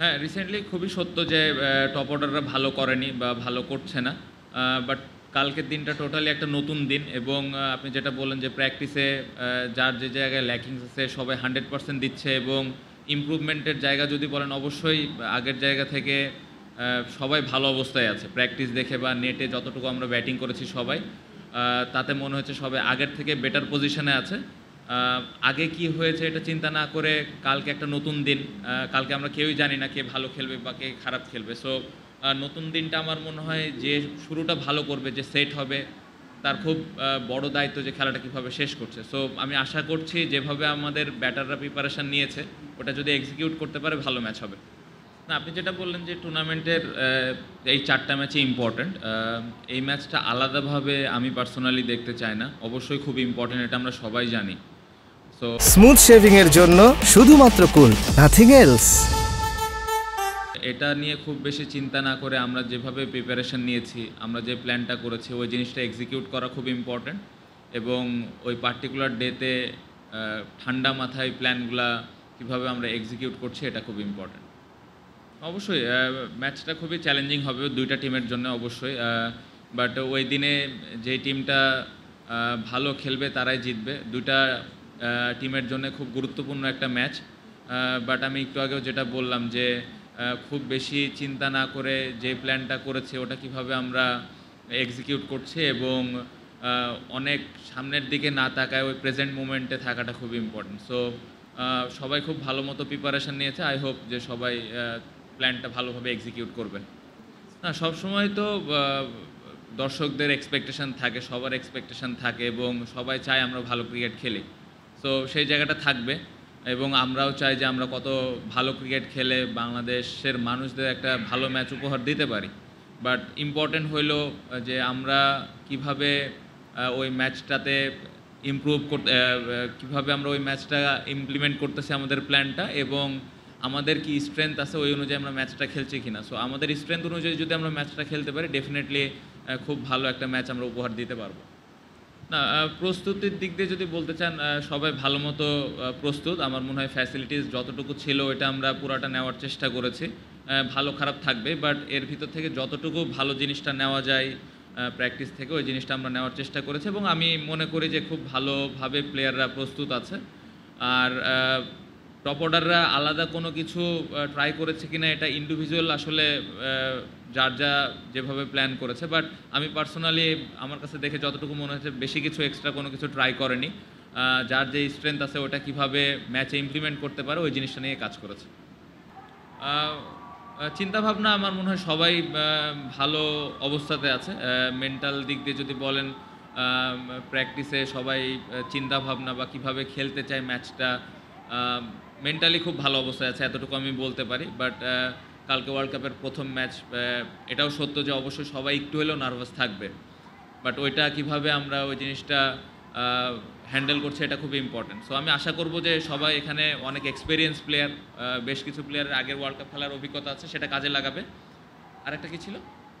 হ্যাঁ রিসেন্টলি খুবই সত্য যে টপ অর্ডাররা ভালো করেনি বা ভালো করছে না বাট কালকের দিনটা টোটালি একটা নতুন দিন এবং আপনি যেটা বললেন যে প্র্যাকটিসে যার যে জায়গায় ল্যাকিংস আছে সবাই হান্ড্রেড পার্সেন্ট দিচ্ছে এবং ইম্প্রুভমেন্টের জায়গা যদি বলেন অবশ্যই আগের জায়গা থেকে সবাই ভালো অবস্থায় আছে প্র্যাকটিস দেখে বা নেটে যতটুকু আমরা ব্যাটিং করেছি সবাই তাতে মনে হচ্ছে সবাই আগের থেকে বেটার পজিশনে আছে আগে কি হয়েছে এটা চিন্তা না করে কালকে একটা নতুন দিন কালকে আমরা কেউই জানি না কে ভালো খেলবে বা কে খারাপ খেলবে সো নতুন দিনটা আমার মনে হয় যে শুরুটা ভালো করবে যে সেট হবে তার খুব বড় দায়িত্ব যে খেলাটা কীভাবে শেষ করছে সো আমি আশা করছি যেভাবে আমাদের ব্যাটাররা প্রিপারেশান নিয়েছে ওটা যদি এক্সিকিউট করতে পারে ভালো ম্যাচ হবে না আপনি যেটা বললেন যে টুর্নামেন্টের এই চারটা ম্যাচই ইম্পর্ট্যান্ট এই ম্যাচটা আলাদাভাবে আমি পার্সোনালি দেখতে চাই না অবশ্যই খুব ইম্পর্ট্যান্ট এটা আমরা সবাই জানি স্মুথ শেভিং এর জন্য শুধুমাত্র কুল নাথিং এলস এটা নিয়ে খুব বেশি চিন্তা না করে আমরা যেভাবে প্রিপারেশন নিয়েছি আমরা যে প্ল্যানটা করেছি ওই জিনিসটা এক্সিকিউট করা খুব ইম্পর্ট্যান্ট এবং ওই পার্টিকুলার ডেতে ঠান্ডা মাথায় প্ল্যানগুলা কীভাবে আমরা এক্সিকিউট করছি এটা খুব ইম্পর্ট্যান্ট অবশ্যই ম্যাচটা খুবই চ্যালেঞ্জিং হবে দুইটা টিমের জন্য অবশ্যই বাট ওই দিনে যে টিমটা ভালো খেলবে তারাই জিতবে দুইটা টিমের জন্য খুব গুরুত্বপূর্ণ একটা ম্যাচ বাট আমি একটু আগেও যেটা বললাম যে খুব বেশি চিন্তা না করে যে প্ল্যানটা করেছে ওটা কিভাবে আমরা এক্সিকিউট করছি এবং অনেক সামনের দিকে না তাকায় ওই প্রেজেন্ট মুমেন্টে থাকাটা খুব ইম্পর্টেন্ট সো সবাই খুব ভালো মতো প্রিপারেশান নিয়েছে আই হোপ যে সবাই প্ল্যানটা ভালোভাবে এক্সিকিউট করবেন না সবসময় তো দর্শকদের এক্সপেকটেশান থাকে সবার এক্সপেকটেশান থাকে এবং সবাই চায় আমরা ভালো ক্রিকেট খেলি সো সেই জায়গাটা থাকবে এবং আমরাও চাই যে আমরা কত ভালো ক্রিকেট খেলে বাংলাদেশের মানুষদের একটা ভালো ম্যাচ উপহার দিতে পারি বাট ইম্পর্টেন্ট হইল যে আমরা কিভাবে ওই ম্যাচটাতে ইম্প্রুভ করতে কীভাবে আমরা ওই ম্যাচটা ইমপ্লিমেন্ট করতেছি আমাদের প্ল্যানটা এবং আমাদের কি স্ট্রেংথ আছে ওই অনুযায়ী আমরা ম্যাচটা খেলছি কিনা সো আমাদের স্ট্রেংথ অনুযায়ী যদি আমরা ম্যাচটা খেলতে পারি ডেফিনেটলি খুব ভালো একটা ম্যাচ আমরা উপহার দিতে পারবো না প্রস্তুতির দিক দিয়ে যদি বলতে চান সবাই ভালো মতো প্রস্তুত আমার মনে হয় ফ্যাসিলিটিস যতটুকু ছিল এটা আমরা পুরাটা নেওয়ার চেষ্টা করেছি ভালো খারাপ থাকবে বাট এর ভিতর থেকে যতটুকু ভালো জিনিসটা নেওয়া যায় প্র্যাকটিস থেকে ওই জিনিসটা আমরা নেওয়ার চেষ্টা করেছি এবং আমি মনে করি যে খুব ভালোভাবে প্লেয়াররা প্রস্তুত আছে আর টপ অর্ডাররা আলাদা কোনো কিছু ট্রাই করেছে কিনা এটা ইন্ডিভিজুয়াল আসলে যার যা যেভাবে প্ল্যান করেছে বাট আমি পার্সোনালি আমার কাছে দেখে যতটুকু মনে হয়েছে বেশি কিছু এক্সট্রা কোনো কিছু ট্রাই করেনি যার যে স্ট্রেংথ আছে ওটা কিভাবে ম্যাচে ইমপ্লিমেন্ট করতে পারে ওই জিনিসটা নিয়ে কাজ করেছে চিন্তাভাবনা আমার মনে হয় সবাই ভালো অবস্থাতে আছে মেন্টাল দিক দিয়ে যদি বলেন প্র্যাকটিসে সবাই চিন্তাভাবনা বা কিভাবে খেলতে চায় ম্যাচটা মেন্টালি খুব ভালো অবস্থায় আছে এতটুকু আমি বলতে পারি বাট কালকে ওয়ার্ল্ড কাপের প্রথম ম্যাচ এটাও সত্য যে অবশ্যই সবাই একটু হলেও নার্ভাস থাকবে বাট ওইটা কিভাবে আমরা ওই জিনিসটা হ্যান্ডেল করছে এটা খুবই ইম্পর্টেন্ট সো আমি আশা করব যে সবাই এখানে অনেক এক্সপিরিয়েন্স প্লেয়ার বেশ কিছু প্লেয়ারের আগের ওয়ার্ল্ড কাপ খেলার অভিজ্ঞতা আছে সেটা কাজে লাগাবে আর একটা কী ছিল